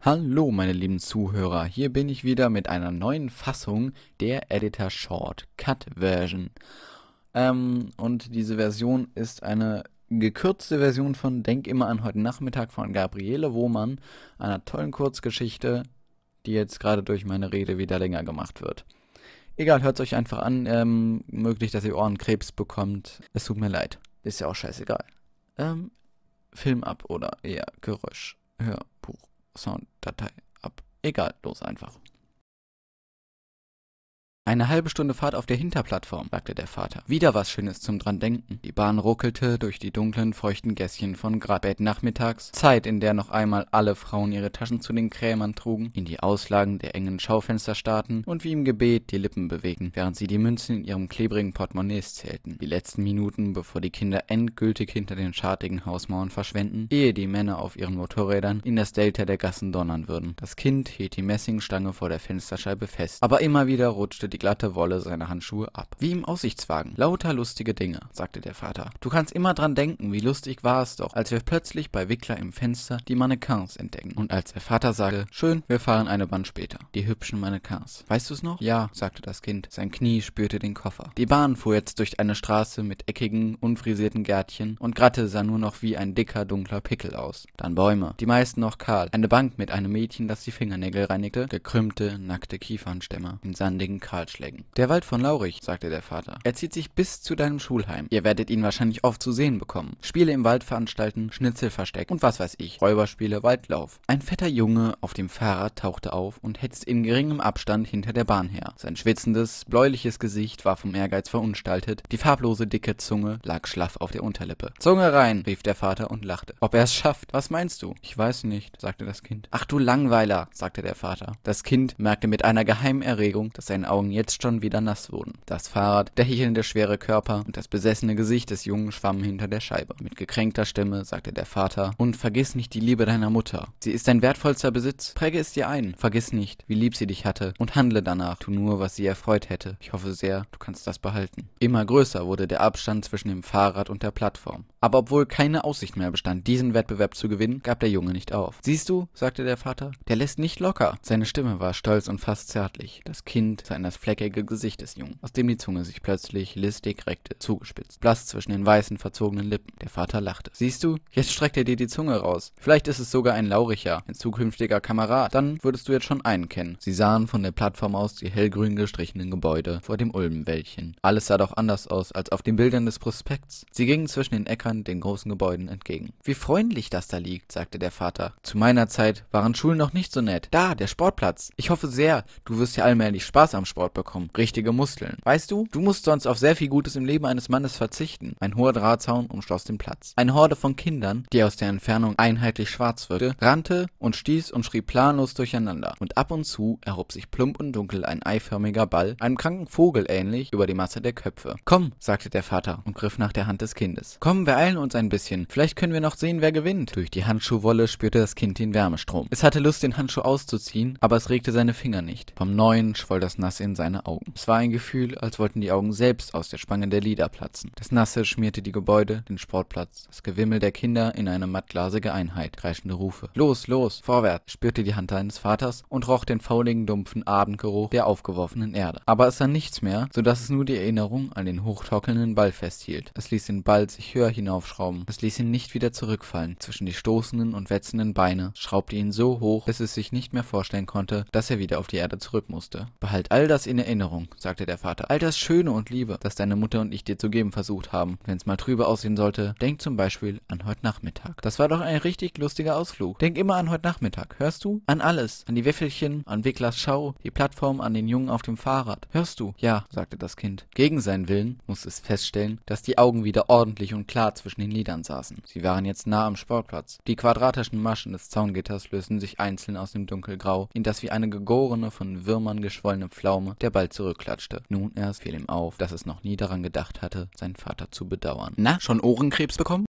Hallo meine lieben Zuhörer, hier bin ich wieder mit einer neuen Fassung der Editor Short Cut Version. Ähm, und diese Version ist eine gekürzte Version von Denk immer an heute Nachmittag von Gabriele Wohmann, einer tollen Kurzgeschichte, die jetzt gerade durch meine Rede wieder länger gemacht wird. Egal, hört es euch einfach an, ähm, möglich, dass ihr Ohrenkrebs bekommt. Es tut mir leid, ist ja auch scheißegal. Ähm, Film ab oder eher Geräusch. Hör. Ja. Sounddatei ab. Egal, los einfach. Eine halbe Stunde Fahrt auf der Hinterplattform, sagte der Vater. Wieder was Schönes zum dran denken. Die Bahn ruckelte durch die dunklen, feuchten Gässchen von Grad. nachmittags, Zeit, in der noch einmal alle Frauen ihre Taschen zu den Krämern trugen, in die Auslagen der engen Schaufenster starrten und wie im Gebet die Lippen bewegen, während sie die Münzen in ihrem klebrigen Portemonnaie zählten. Die letzten Minuten, bevor die Kinder endgültig hinter den schartigen Hausmauern verschwenden, ehe die Männer auf ihren Motorrädern in das Delta der Gassen donnern würden. Das Kind hielt die Messingstange vor der Fensterscheibe fest, aber immer wieder rutschte die die glatte Wolle seiner Handschuhe ab. Wie im Aussichtswagen. Lauter lustige Dinge, sagte der Vater. Du kannst immer dran denken, wie lustig war es doch, als wir plötzlich bei Wickler im Fenster die Mannequins entdecken. Und als der Vater sagte, schön, wir fahren eine Bahn später. Die hübschen Mannequins. Weißt du's noch? Ja, sagte das Kind. Sein Knie spürte den Koffer. Die Bahn fuhr jetzt durch eine Straße mit eckigen, unfrisierten Gärtchen und Gratte sah nur noch wie ein dicker, dunkler Pickel aus. Dann Bäume. Die meisten noch kahl. Eine Bank mit einem Mädchen, das die Fingernägel reinigte. Gekrümmte, nackte Kiefernstämme in sandigen Kahl Ratschlägen. Der Wald von Laurich, sagte der Vater. Er zieht sich bis zu deinem Schulheim. Ihr werdet ihn wahrscheinlich oft zu sehen bekommen. Spiele im Wald veranstalten, Schnitzel verstecken und was weiß ich, Räuberspiele, Waldlauf. Ein fetter Junge auf dem Fahrrad tauchte auf und hetzte in geringem Abstand hinter der Bahn her. Sein schwitzendes, bläuliches Gesicht war vom Ehrgeiz verunstaltet, die farblose dicke Zunge lag schlaff auf der Unterlippe. Zunge rein, rief der Vater und lachte. Ob er es schafft? Was meinst du? Ich weiß nicht, sagte das Kind. Ach du Langweiler, sagte der Vater. Das Kind merkte mit einer geheimen Erregung, dass seine Augen Kleidung jetzt schon wieder nass wurden. Das Fahrrad, der hechelnde schwere Körper und das besessene Gesicht des Jungen schwammen hinter der Scheibe. Mit gekränkter Stimme sagte der Vater, und vergiss nicht die Liebe deiner Mutter. Sie ist dein wertvollster Besitz. Präge es dir ein. Vergiss nicht, wie lieb sie dich hatte und handle danach. Tu nur, was sie erfreut hätte. Ich hoffe sehr, du kannst das behalten. Immer größer wurde der Abstand zwischen dem Fahrrad und der Plattform. Aber obwohl keine Aussicht mehr bestand, diesen Wettbewerb zu gewinnen, gab der Junge nicht auf. Siehst du, sagte der Vater, der lässt nicht locker. Seine Stimme war stolz und fast zärtlich. Das Kind sah in das fleckige Gesicht des Jungen, aus dem die Zunge sich plötzlich listig reckte, zugespitzt, blass zwischen den weißen, verzogenen Lippen. Der Vater lachte. Siehst du, jetzt streckt er dir die Zunge raus. Vielleicht ist es sogar ein Lauricher, ein zukünftiger Kamerad. Dann würdest du jetzt schon einen kennen. Sie sahen von der Plattform aus die hellgrün gestrichenen Gebäude vor dem Ulmenwäldchen. Alles sah doch anders aus als auf den Bildern des Prospekts. Sie gingen zwischen den Äckern den großen Gebäuden entgegen. Wie freundlich das da liegt, sagte der Vater. Zu meiner Zeit waren Schulen noch nicht so nett. Da, der Sportplatz. Ich hoffe sehr, du wirst ja allmählich Spaß am Sport aufgebaut bekommen. Richtige Muskeln. Weißt du, du musst sonst auf sehr viel Gutes im Leben eines Mannes verzichten. Ein hoher Drahtzaun umschloss den Platz. Eine Horde von Kindern, die aus der Entfernung einheitlich schwarz wirkte, rannte und stieß und schrie planlos durcheinander. Und ab und zu erhob sich plump und dunkel ein eiförmiger Ball, einem kranken Vogel ähnlich, über die Masse der Köpfe. Komm, sagte der Vater und griff nach der Hand des Kindes. Komm, wir eilen uns ein bisschen. Vielleicht können wir noch sehen, wer gewinnt. Durch die Handschuhwolle spürte das Kind den Wärmestrom. Es hatte Lust, den Handschuh auszuziehen, aber es regte seine Finger nicht. Vom Neuen schwoll das Nass in seine Augen. Es war ein Gefühl, als wollten die Augen selbst aus der Spange der Lider platzen. Das Nasse schmierte die Gebäude, den Sportplatz, das Gewimmel der Kinder in eine mattglasige Einheit, kreischende Rufe. Los, los, vorwärts, spürte die Hand seines Vaters und roch den fauligen, dumpfen Abendgeruch der aufgeworfenen Erde. Aber es sah nichts mehr, so dass es nur die Erinnerung an den hochtockelnden Ball festhielt. Es ließ den Ball sich höher hinaufschrauben, es ließ ihn nicht wieder zurückfallen zwischen die stoßenden und wetzenden Beine, schraubte ihn so hoch, dass es sich nicht mehr vorstellen konnte, dass er wieder auf die Erde zurück musste. Behalt all das in Erinnerung, sagte der Vater. All das Schöne und Liebe, das deine Mutter und ich dir zu geben versucht haben. Wenn's mal trübe aussehen sollte, denk zum Beispiel an heute Nachmittag. Das war doch ein richtig lustiger Ausflug. Denk immer an heute Nachmittag, hörst du? An alles. An die Wäffelchen, an Wicklers Schau, die Plattform, an den Jungen auf dem Fahrrad. Hörst du? Ja, sagte das Kind. Gegen seinen Willen musste es feststellen, dass die Augen wieder ordentlich und klar zwischen den Lidern saßen. Sie waren jetzt nah am Sportplatz. Die quadratischen Maschen des Zaungitters lösten sich einzeln aus dem Dunkelgrau, in das wie eine gegorene, von Würmern geschwollene Pflaume der bald zurückklatschte. Nun erst fiel ihm auf, dass es noch nie daran gedacht hatte, seinen Vater zu bedauern. Na, schon Ohrenkrebs bekommen?